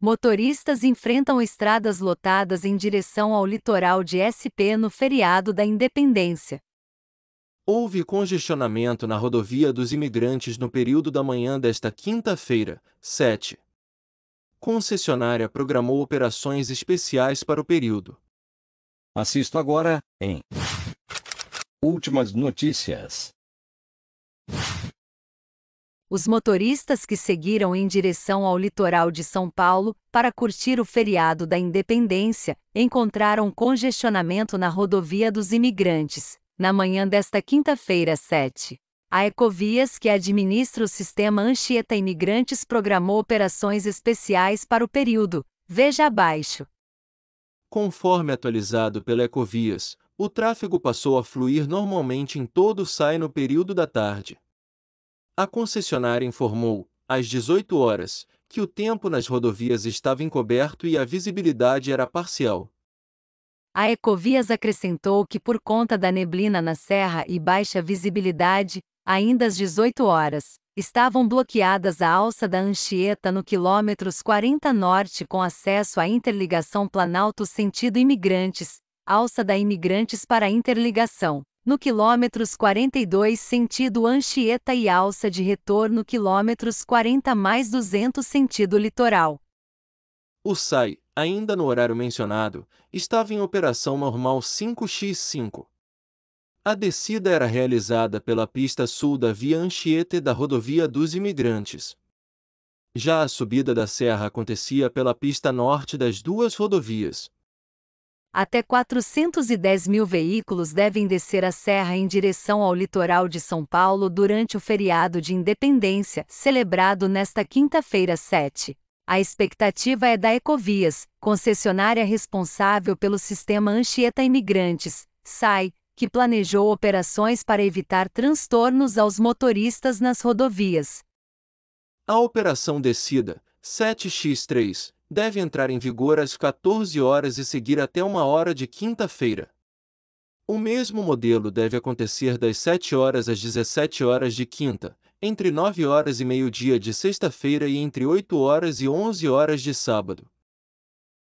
Motoristas enfrentam estradas lotadas em direção ao litoral de SP no feriado da Independência. Houve congestionamento na rodovia dos imigrantes no período da manhã desta quinta-feira, 7. Concessionária programou operações especiais para o período. Assisto agora, em Últimas notícias os motoristas que seguiram em direção ao litoral de São Paulo para curtir o feriado da Independência encontraram congestionamento na rodovia dos imigrantes, na manhã desta quinta-feira 7. A Ecovias, que administra o sistema Anchieta Imigrantes, programou operações especiais para o período. Veja abaixo. Conforme atualizado pela Ecovias, o tráfego passou a fluir normalmente em todo o SAI no período da tarde. A concessionária informou, às 18 horas, que o tempo nas rodovias estava encoberto e a visibilidade era parcial. A Ecovias acrescentou que por conta da neblina na serra e baixa visibilidade, ainda às 18 horas, estavam bloqueadas a alça da Anchieta no quilômetros 40 norte com acesso à interligação Planalto sentido Imigrantes, alça da Imigrantes para interligação, no quilômetros 42 sentido Anchieta e alça de retorno quilômetros 40 mais 200 sentido litoral. O SAI, ainda no horário mencionado, estava em operação normal 5x5. A descida era realizada pela pista sul da Via Anchieta e da Rodovia dos Imigrantes. Já a subida da serra acontecia pela pista norte das duas rodovias até 410 mil veículos devem descer a serra em direção ao litoral de São Paulo durante o feriado de independência, celebrado nesta quinta-feira 7. A expectativa é da Ecovias, concessionária responsável pelo sistema Anchieta Imigrantes, SAI, que planejou operações para evitar transtornos aos motoristas nas rodovias. A operação descida 7x3 deve entrar em vigor às 14 horas e seguir até uma hora de quinta-feira. O mesmo modelo deve acontecer das 7 horas às 17 horas de quinta, entre 9 horas e meio-dia de sexta-feira e entre 8 horas e 11 horas de sábado.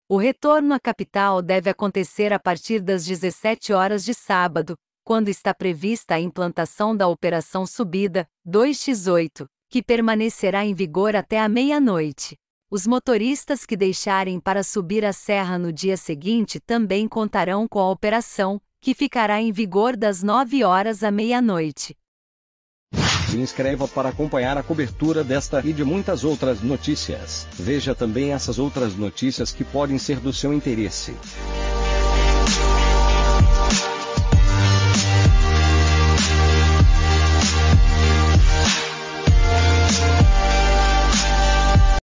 O retorno à capital deve acontecer a partir das 17 horas de sábado, quando está prevista a implantação da Operação Subida 2x8, que permanecerá em vigor até a meia-noite. Os motoristas que deixarem para subir a serra no dia seguinte também contarão com a operação, que ficará em vigor das 9 horas à meia-noite. Se inscreva para acompanhar a cobertura desta e de muitas outras notícias. Veja também essas outras notícias que podem ser do seu interesse.